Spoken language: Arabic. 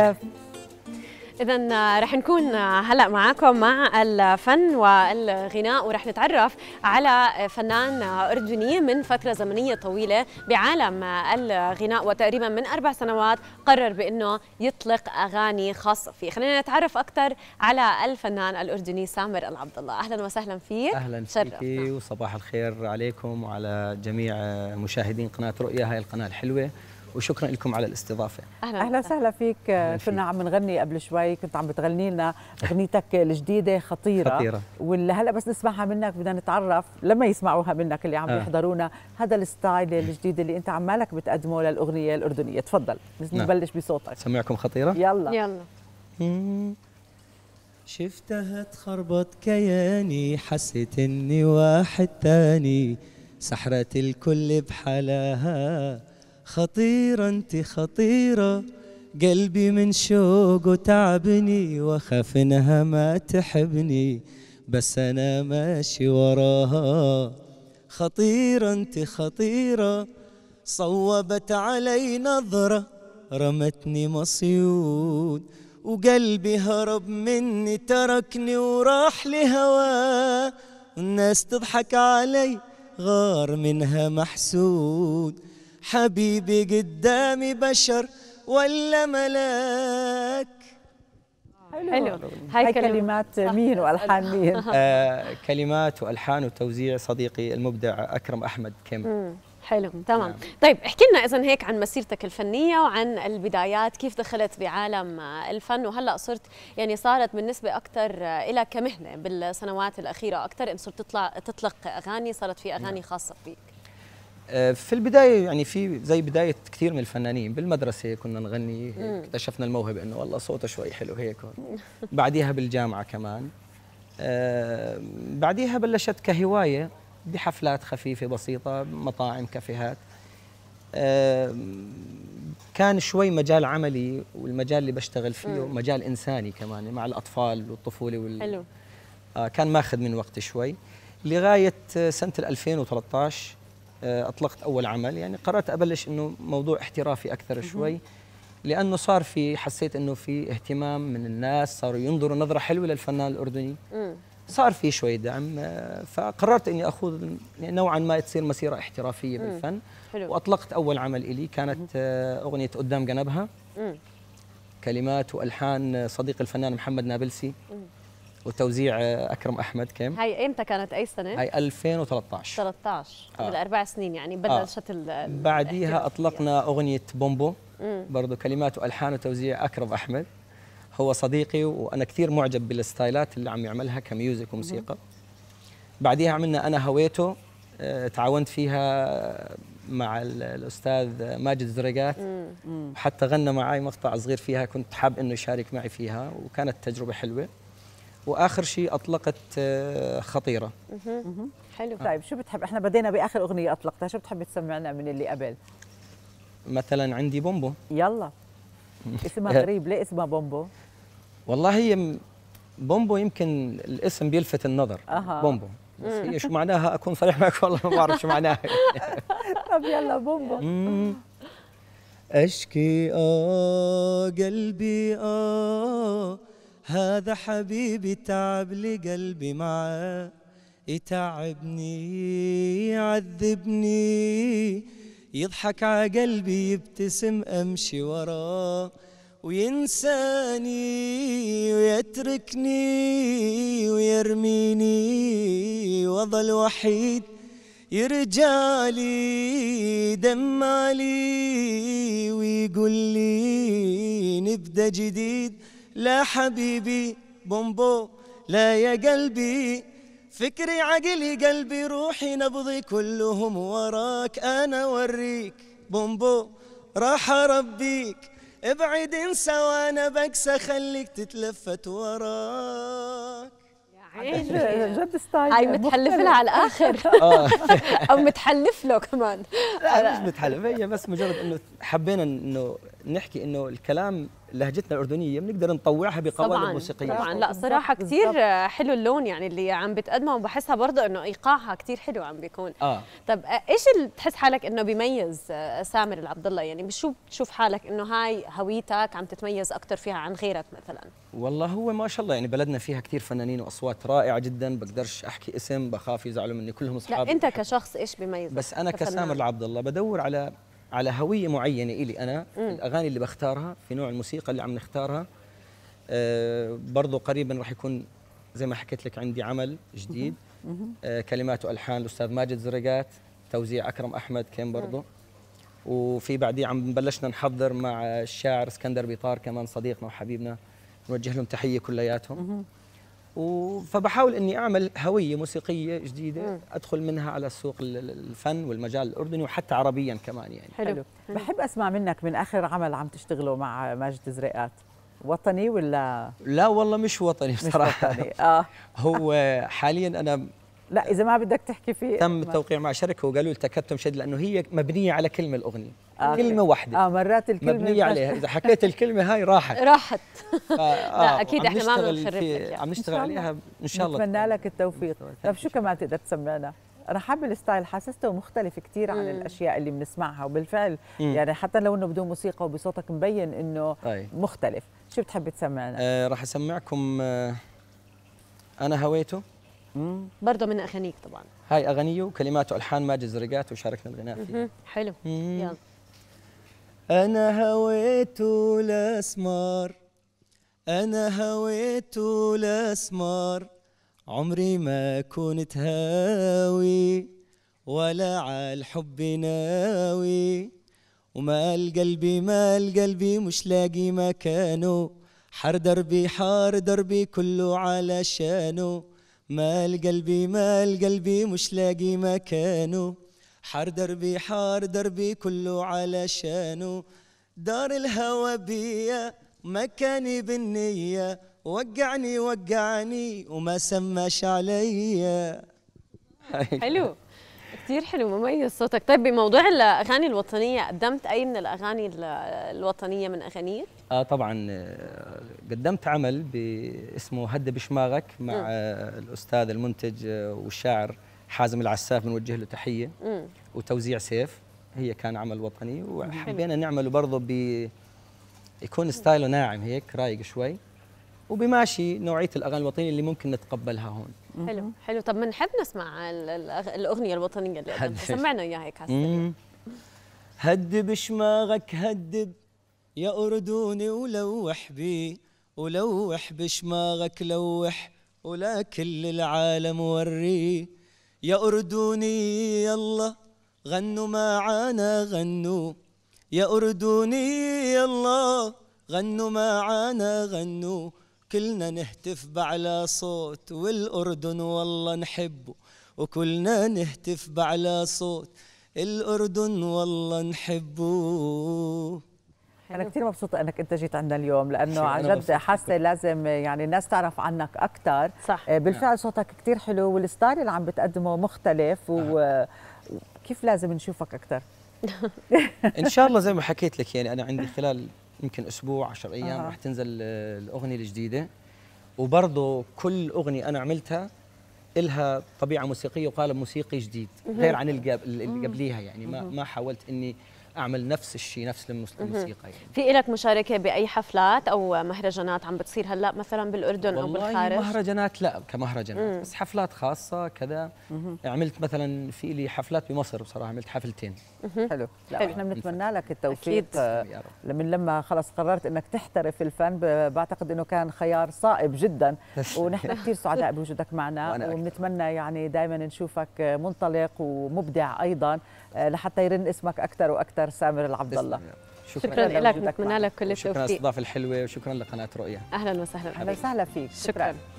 الله إذا رح نكون هلا معاكم مع الفن والغناء ورح نتعرف على فنان أردني من فترة زمنية طويلة بعالم الغناء وتقريبا من أربع سنوات قرر بأنه يطلق أغاني خاصة فيه، خلينا نتعرف أكثر على الفنان الأردني سامر العبد الله، أهلا وسهلا فيك أهلا فيك وصباح الخير عليكم وعلى جميع مشاهدين قناة رؤيا هاي القناة الحلوة وشكرا لكم على الاستضافه اهلا اهلا وسهلا فيك كنا عم نغني قبل شوي كنت عم بتغني لنا اغنيتك الجديده خطيره خطيره وهلا بس نسمعها منك بدنا نتعرف لما يسمعوها منك اللي عم يحضرونا هذا الستايل الجديد اللي انت عمالك بتقدمه للاغنيه الاردنيه تفضل نعم. نبلش بصوتك سمعكم خطيره يلا يلا شفتها تخربط كياني حسيت اني واحد تاني سحرة الكل بحلاها خطيرة انت خطيرة قلبي من شوقه تعبني واخاف انها ما تحبني بس انا ماشي وراها خطيرة انت خطيرة صوبت علي نظرة رمتني مصيود وقلبي هرب مني تركني وراح لهواه الناس تضحك علي غار منها محسود حبيبي قدامي بشر ولا ملاك حلو, حلو. هاي, كلمات مين والحان مين آه كلمات والحان وتوزيع صديقي المبدع اكرم احمد كم حلو تمام نعم. طيب احكي لنا اذا هيك عن مسيرتك الفنيه وعن البدايات كيف دخلت بعالم الفن وهلا صرت يعني صارت بالنسبه اكثر لك كمهنه بالسنوات الاخيره اكثر صرت تطلع تطلق اغاني صارت في اغاني نعم. خاصه فيك آه، في البدايه يعني في زي بدايه كثير من الفنانين بالمدرسه كنا نغني هيك اكتشفنا الموهبه انه والله صوته شوي حلو هيك بعديها بالجامعه كمان آه، بعديها بلشت كهوايه بحفلات خفيفه بسيطه مطاعم كافيهات آه، كان شوي مجال عملي والمجال اللي بشتغل فيه مجال انساني كمان مع الاطفال والطفوله وال حلو آه كان ماخذ من وقتي شوي لغايه سنه 2013 آه، اطلقت اول عمل يعني قررت ابلش انه موضوع احترافي اكثر شوي لانه صار في حسيت انه في اهتمام من الناس صاروا ينظروا نظره حلوه للفنان الاردني صار في شوي دعم آه، فقررت اني اخوض نوعا ما تصير مسيره احترافيه بالفن حلو. واطلقت اول عمل الي كانت آه، اغنيه قدام جنبها كلمات والحان صديق الفنان محمد نابلسي وتوزيع آه، اكرم احمد كم هاي امتى كانت اي سنه هاي 2013 13 قبل آه. اربع سنين يعني بلشت آه. بعديها اطلقنا اغنيه بومبو برضه كلمات والحان وتوزيع اكرم احمد هو صديقي وانا كثير معجب بالستايلات اللي عم يعملها كميوزك وموسيقى بعديها عملنا انا هويته آه، تعاونت فيها مع الاستاذ ماجد زرقات وحتى غنى معي مقطع صغير فيها كنت حاب انه يشارك معي فيها وكانت تجربه حلوه واخر شيء اطلقت آه، خطيره حلو آه. طيب شو بتحب احنا بدينا باخر اغنيه اطلقتها شو بتحب تسمعنا من اللي قبل مثلا عندي بومبو يلا اسمها غريب ليه اسمها بومبو والله هي بومبو يمكن الاسم بيلفت النظر أه. بومبو بس هي شو معناها اكون صريح معك والله ما بعرف شو معناها طب يلا بومبو اشكي اه قلبي اه هذا حبيبي تعب لقلبي معاه يتعبني يعذبني يضحك ع قلبي يبتسم امشي وراه وينساني ويتركني ويرميني وظل وحيد يرجالي دمالي ويقول لي نبدا جديد لا حبيبي بومبو لا يا قلبي فكري عقلي قلبي روحي نبضي كلهم وراك أنا وريك بومبو راح أربيك ابعد انسى وانا بكسى خليك تتلفت وراك جد ستايل هاي متحلف لها على الاخر آه. او متحلف له كمان لا مش متحلف هي بس مجرد انه حبينا انه نحكي انه الكلام لهجتنا الاردنيه بنقدر نطوعها بقوالب موسيقيه طبعا لا صراحه كثير حلو اللون يعني اللي عم بتقدمه وبحسها برضه انه ايقاعها كثير حلو عم بيكون آه. طب آه، ايش اللي بتحس حالك انه بيميز آه، سامر العبد الله يعني بشو بتشوف حالك انه هاي هويتك عم تتميز اكثر فيها عن غيرك مثلا والله هو ما شاء الله يعني بلدنا فيها كثير فنانين واصوات رائعه جدا بقدرش احكي اسم بخاف يزعلوا مني كلهم اصحاب لا انت كشخص ايش بيميزك بس انا كسامر العبد الله بدور على على هويه معينه الي انا مم. الاغاني اللي بختارها في نوع الموسيقى اللي عم نختارها آه برضه قريبا راح يكون زي ما حكيت لك عندي عمل جديد آه كلمات والحان الاستاذ ماجد زرقات توزيع اكرم احمد كان برضه وفي بعديه عم بلشنا نحضر مع الشاعر اسكندر بيطار كمان صديقنا وحبيبنا نوجه لهم تحيه كلياتهم فبحاول اني اعمل هويه موسيقيه جديده مم. ادخل منها على سوق الفن والمجال الاردني وحتى عربيا كمان يعني حلو, حلو. بحب اسمع منك من اخر عمل عم تشتغله مع ماجد زريقات وطني ولا لا والله مش وطني بصراحه مش وطني. آه. هو حاليا انا لا اذا ما بدك تحكي فيه تم التوقيع مع شركه وقالوا لي تكتم شديد لانه هي مبنيه على كلمه الاغنيه آه كلمه واحده اه مرات الكلمه مبنيه عليها اذا حكيت الكلمه هاي راحت راحت آه لا اكيد احنا ما بنخرب لك يعني. عم نشتغل عليها ان شاء الله نتمنى لك التوفيق طيب شو كمان تقدر تسمعنا انا حابب الستايل حاسسته مختلف كثير عن الاشياء اللي بنسمعها وبالفعل مم. يعني حتى لو انه بدون موسيقى وبصوتك مبين انه أي. طيب. مختلف شو بتحب تسمعنا آه راح اسمعكم آه انا هويته برضه من اغانيك طبعا هاي اغانيه وكلماته الحان ماجد زرقات وشاركنا الغناء فيها حلو يلا انا هويت الاسمار انا هويت الاسمار عمري ما كنت هاوي ولا على الحب ناوي ومال قلبي مال قلبي مش لاقي مكانه حر دربي حار دربي كله علشانه مال قلبي مال قلبي مش لاقي مكانه حار دربي حار دربي كله علشانه دار الهوى بيا مكاني بالنية وقعني وقعني وما سماش عليا حلو كثير حلو مميز صوتك طيب بموضوع الاغاني الوطنيه قدمت اي من الاغاني الوطنيه من اغانيك اه طبعا آه، قدمت عمل اسمه هدى بشماغك مع م. آه، الاستاذ المنتج آه، والشاعر حازم العساف بنوجه له تحيه م. وتوزيع سيف هي كان عمل وطني وحبينا نعمله برضه ب يكون ستايله ناعم هيك رايق شوي وبماشي نوعيه الاغاني الوطنيه اللي ممكن نتقبلها هون حلو حلو طب بنحب نسمع الاغنيه الوطنيه اللي سمعنا اياها هيك هسه هدب شماغك هدب يا اردني ولوح بي ولوح بشماغك لوح ولا كل العالم وري يا اردني يلا غنوا معانا غنوا يا اردني يلا غنوا معانا غنوا كلنا نهتف بعلى صوت والأردن والله نحبه وكلنا نهتف بعلى صوت الأردن والله نحبه أنا كثير مبسوطة أنك أنت جيت عندنا اليوم لأنه عن جد حاسة لازم يعني الناس تعرف عنك أكثر صح آه، بالفعل صوتك كثير حلو والستايل اللي عم بتقدمه مختلف وكيف آه. لازم نشوفك أكثر؟ إن شاء الله زي ما حكيت لك يعني أنا عندي خلال يمكن اسبوع 10 ايام آه. راح تنزل الاغنيه الجديده وبرضه كل اغنيه انا عملتها لها طبيعه موسيقيه وقالب موسيقي جديد غير عن اللي قبليها يعني ما ما حاولت اني اعمل نفس الشيء نفس الموسيقى يعني. في لك مشاركه باي حفلات او مهرجانات عم بتصير هلا مثلا بالاردن او بالخارج مهرجانات لا كمهرجانات مم. بس حفلات خاصه كذا عملت مثلا في لي حفلات بمصر بصراحه عملت حفلتين مم. حلو لا احنا بنتمنى لك التوفيق أكيد. آه، من لما خلص قررت انك تحترف الفن بعتقد انه كان خيار صائب جدا ونحن كثير سعداء بوجودك معنا وبنتمنى يعني دائما نشوفك منطلق ومبدع ايضا آه، لحتى يرن اسمك اكثر واكثر دكتور سامر العبد الله شكرا, شكرا لك نتمنى لك كل التوفيق شكرا للاستضافه الحلوه وشكرا لقناه رؤيا اهلا وسهلا اهلا وسهلا فيك شكرا, شكرا.